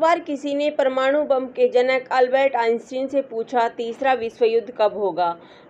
बार किसी ने परमाणु बम के जनक अल्बर्ट आइंस्टीन से पूछा तीसरा विश्व युद्ध कब होगा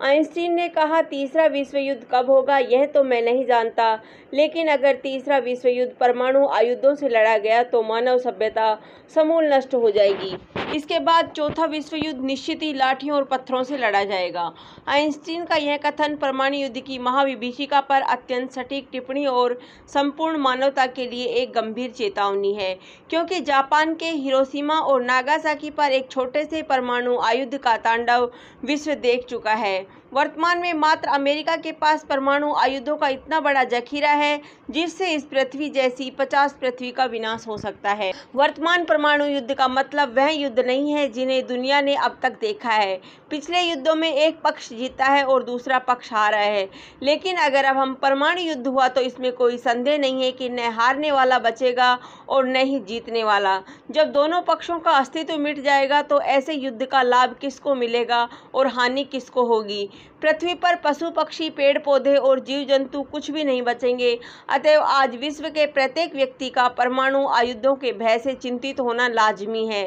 आइंस्टीन ने कहा तीसरा विश्व युद्ध कब होगा यह तो मैं नहीं जानता लेकिन अगर तीसरा विश्व युद्ध परमाणु आयुधों से लड़ा गया तो मानव सभ्यता समूल नष्ट हो जाएगी इसके बाद चौथा विश्व युद्ध निश्चित ही लाठियों और पत्थरों से लड़ा जाएगा आइंस्टीन का यह कथन परमाणु युद्ध की महाविभीषिका पर अत्यंत सटीक टिप्पणी और संपूर्ण मानवता के लिए एक गंभीर चेतावनी है क्योंकि जापान के हिरोशिमा और नागासाकी पर एक छोटे से परमाणु आयुध का तांडव विश्व देख चुका है वर्तमान में मात्र अमेरिका के पास परमाणु आयुधों का इतना बड़ा जखीरा है जिससे इस पृथ्वी जैसी 50 पृथ्वी का विनाश हो सकता है वर्तमान परमाणु युद्ध का मतलब वह युद्ध नहीं है जिन्हें दुनिया ने अब तक देखा है पिछले युद्धों में एक पक्ष जीता है और दूसरा पक्ष हारा है लेकिन अगर अब हम परमाणु युद्ध हुआ तो इसमें कोई संदेह नहीं है कि न हारने वाला बचेगा और न ही जीतने वाला जब दोनों पक्षों का अस्तित्व मिट जाएगा तो ऐसे युद्ध का लाभ किसको मिलेगा और हानि किसको होगी पृथ्वी पर पशु पक्षी पेड़ पौधे और जीव जंतु कुछ भी नहीं बचेंगे अतएव आज विश्व के प्रत्येक व्यक्ति का परमाणु आयुद्धों के भय से चिंतित होना लाजमी है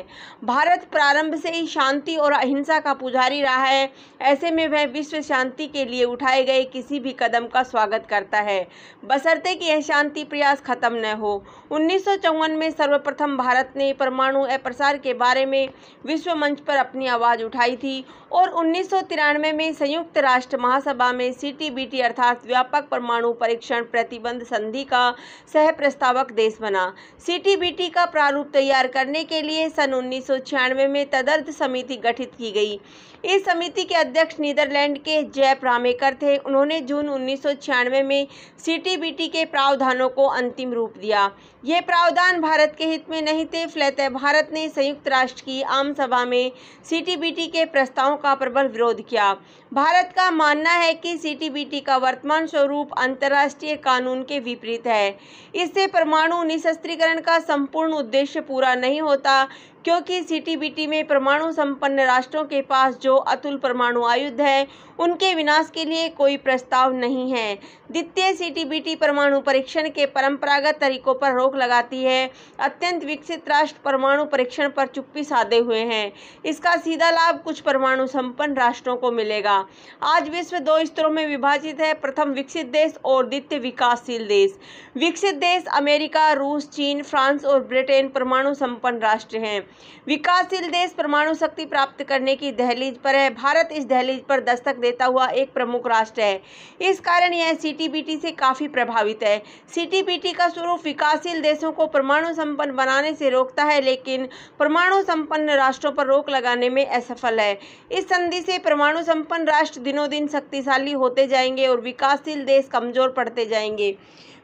भारत प्रारंभ से ही शांति और अहिंसा का पुजारी रहा है ऐसे में वह विश्व शांति के लिए उठाए गए किसी भी कदम का स्वागत करता है बसरते कि यह शांति प्रयास खत्म न हो उन्नीस में सर्वप्रथम भारत ने परमाणु अप्रसार के बारे में विश्व मंच पर अपनी आवाज़ उठाई थी और उन्नीस में संयुक्त राष्ट्र महासभा में सीटीबीटी अर्थात व्यापक परमाणु परीक्षण प्रतिबंध संधि का सह प्रस्तावक देश बना सीटीबीटी का प्रारूप तैयार करने के लिए सन उन्नीस में तदर्थ समिति गठित की गई इस समिति के अध्यक्ष नीदरलैंड के जय प्रामेकर थे उन्होंने जून उन्नीस में सीटीबीटी के प्रावधानों को अंतिम रूप दिया ये प्रावधान भारत के हित में नहीं थे फ्लैत भारत ने संयुक्त राष्ट्र की आम सभा में सीटीबीटी के प्रस्तावों का प्रबल विरोध किया भारत का मानना है कि सीटीबीटी का वर्तमान स्वरूप अंतर्राष्ट्रीय कानून के विपरीत है इससे परमाणु निशस्त्रीकरण का संपूर्ण उद्देश्य पूरा नहीं होता क्योंकि सीटीबीटी में परमाणु संपन्न राष्ट्रों के पास जो अतुल परमाणु आयुध है उनके विनाश के लिए कोई प्रस्ताव नहीं है द्वितीय सीटीबीटी परमाणु परीक्षण के परंपरागत तरीकों पर रोक लगाती है अत्यंत विकसित राष्ट्र परमाणु परीक्षण पर चुप्पी साधे हुए हैं इसका सीधा लाभ कुछ परमाणु संपन्न राष्ट्रों को मिलेगा आज विश्व दो स्तरों में विभाजित है प्रथम विकसित देश और द्वितीय विकासशील देश विकसित देश अमेरिका रूस चीन फ्रांस और ब्रिटेन परमाणु संपन्न राष्ट्र हैं विकासशील देश परमाणु शक्ति प्राप्त करने की दहलीज पर है भारत इस दहलीज पर दस्तक देता हुआ एक प्रमुख राष्ट्र है इस कारण यह सीटीबीटी से काफ़ी प्रभावित है सीटीबीटी का स्वरूप विकासशील देशों को परमाणु संपन्न बनाने से रोकता है लेकिन परमाणु संपन्न राष्ट्रों पर रोक लगाने में असफल है इस संधि से परमाणु संपन्न राष्ट्र दिनों दिन शक्तिशाली होते जाएंगे और विकासशील देश कमजोर पड़ते जाएंगे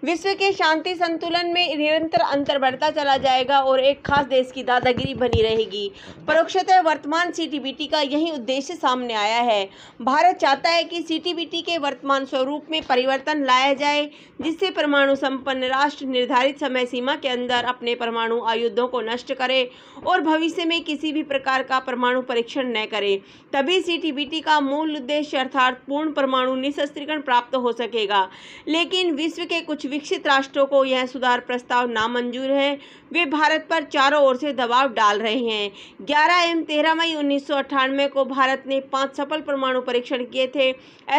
विश्व के शांति संतुलन में निरंतर अंतर बढ़ता चला जाएगा और एक खास देश की दादागिरी बनी रहेगी परोक्षतः वर्तमान सीटीबीटी का यही उद्देश्य सामने आया है भारत चाहता है कि सीटीबीटी के वर्तमान स्वरूप में परिवर्तन लाया जाए जिससे परमाणु संपन्न राष्ट्र निर्धारित समय सीमा के अंदर अपने परमाणु आयुद्धों को नष्ट करे और भविष्य में किसी भी प्रकार का परमाणु परीक्षण न करे तभी सीटीबीटी का मूल उद्देश्य अर्थात पूर्ण परमाणु निशस्त्रीकरण प्राप्त हो सकेगा लेकिन विश्व के कुछ विकसित राष्ट्रों को यह सुधार प्रस्ताव नामंजूर है वे भारत पर चारों ओर से दबाव डाल रहे हैं 11 एवं 13 मई उन्नीस को भारत ने पांच सफल परमाणु परीक्षण किए थे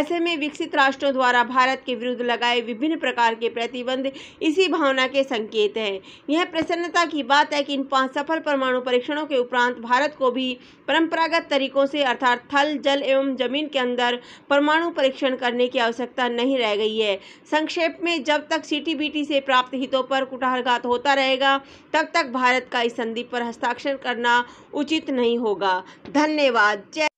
ऐसे में विकसित राष्ट्रों द्वारा भारत के विरुद्ध लगाए विभिन्न प्रकार के प्रतिबंध इसी भावना के संकेत हैं यह प्रसन्नता की बात है कि इन पाँच सफल परमाणु परीक्षणों के उपरांत भारत को भी परंपरागत तरीकों से अर्थात थल जल एवं जमीन के अंदर परमाणु परीक्षण करने की आवश्यकता नहीं रह गई है संक्षेप में जब तक तक सीटीबीटी से प्राप्त हितों पर कुठारघात होता रहेगा तब तक भारत का इस संधि पर हस्ताक्षर करना उचित नहीं होगा धन्यवाद जय